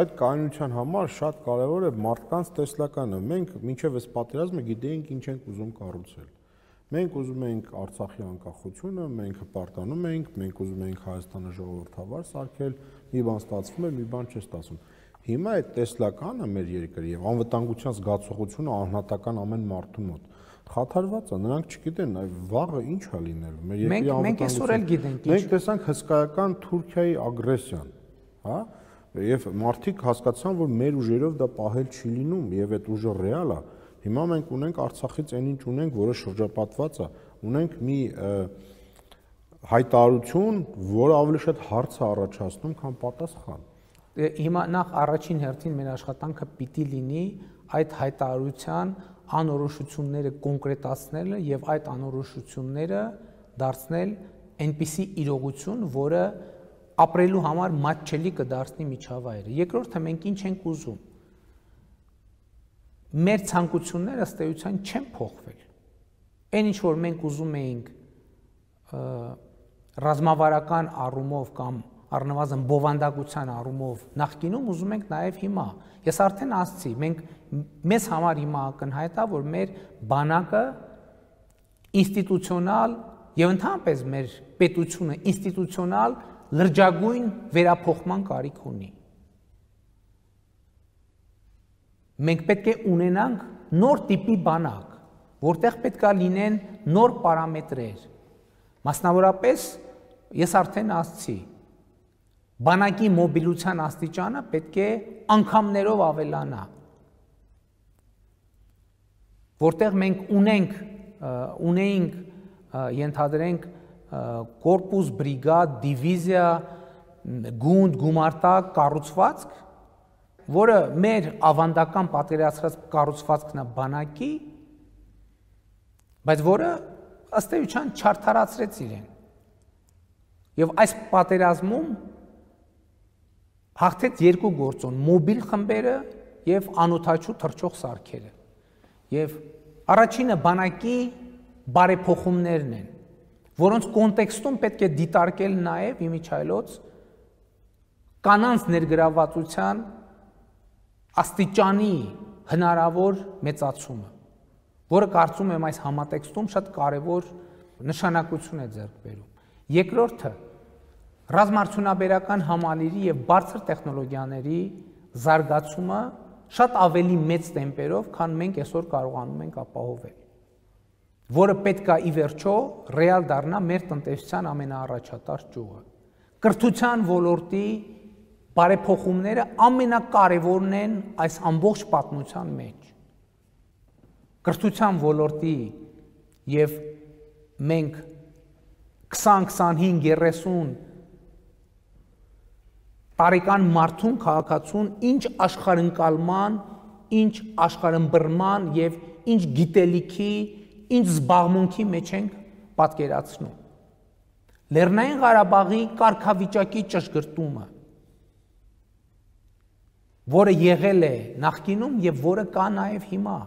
Այդ կայունության համար շատ կարևոր է մարդկանց տեսլականը։ Մենք մինչև այս պատերազմը գիտեինք ինչ ենք ուզում կառուցել։ Մենք ուզում ենք Արցախի անկախությունը, մենք հպարտանում ենք, մենք ուզում ենք Հայաստանը ժողովրդավար սարքել, մի բան ստացվում է, մի բան չի ստացվում։ Հիմա այդ տեսլականը մեր երկրի եւ անվտանգության զգացողությունը անհատական ամեն մարդու մոտ խաթարված է, նրանք չգիտեն այ վաղը ինչ է լինելու։ Մեր երկրի անվտանգությունը։ Մենք մենք այսօր էլ գիտենք ինչ։ Մենք տեսանք հսկայական Թուրքիայի ագրեսիան, հա՞ եւ մարդիկ հասկացան, որ մեր ուժերով դա պահել չի լինում եւ այդ ուժը ռեալ է։ Հիմա մենք ունենք Արցախից այն ինչ ունենք, որը շրջապատված է, ունենք մի հայտարություն, որը ավելի շատ հարց է առաջացնում, քան պատասխան։ դե Հիմա նախ առաջին հերթին մեր աշխատանքը պիտի լինի այդ հայտարարության անորոշությունները կոնկրետացնելը եւ այդ անորոշությունները դարձնել այնպիսի իրողություն, որը ապրելու համար մատչելի կդարձնի միջավայրը։ Երկրորդը մենք ինչ ենք ուզում։ Մեր ցանկությունները ըստ էության չեն փոխվել։ Այն ինչ որ մենք ուզում էինք ռազմավարական առումով կամ առնվազն բովանդակության առումով նախկինում ուզում ենք նաև հիմա։ Ես արդեն ասացի, մենք մեզ համար հիմա ակնհայտ է, որ մեր բանակը ինստիտուցիոնալ եւ ընդհանրապես մեր պետությունը ինստիտուցիոնալ լրջագույն վերափոխման կարիք ունի։ Մենք պետք է ունենանք նոր տիպի բանակ, որտեղ պետք է լինեն նոր պարամետրեր։ Մասնավորապես ես արդեն ասացի, բանակի մոբիլության աստիճանը պետք է անգամներով ավելանա։ Որտեղ մենք ունենք ունենք ենթադրենք կորպուս, բրիգադ, դիվիզիա, գունդ, գումարտակ կառուցվածք, որը մեր ավանդական պատերացրած կառուցվածքն է բանակի, բայց որը ըստ էության չարթարացրեց իրեն։ Եվ այս պատերազմում հաղթեց երկու գործոն՝ մոբիլ խմբերը եւ անօթաչու թրջող սարքերը։ Եվ առաջինը բանակի բարեփոխումներն են որոնց կոնտեքստում պետք է դիտարկել նաև իմիջայլոց կանանց ներգրավվածության աստիճանի հնարավոր մեծացումը, որը կարծում եմ այս համատեքստում շատ կարևոր նշանակություն է ձեռք բերում։ Երկրորդը ռազմարդյունաբերական համալիրի եւ բարձր տեխնոլոգիաների զարգացումը շատ ավելի մեծ տեմպերով, քան մենք այսօր կարողանում ենք ապահովել որը պետքա ի վերջո ռեալ դառնա մեր տնտեսության ամենաառաջատար ճյուղը։ Կրթության ոլորտի բարեփոխումները ամենակարևորն են այս ամբողջ պատմության մեջ։ Կրթության ոլորտի եւ մենք 20-25-30 տարեկան մարդուն քաղաքացուն ինչ աշխարհընկալման, ինչ աշխարհընբռնման եւ ինչ գիտելիքի ինչ զբաղմունքի մեջ ենք պատկերացնում։ Լեռնային Ղարաբաղի կարգավիճակի ճշգրտումը, որը եղել է նախկինում եւ որը կա նաեւ հիմա,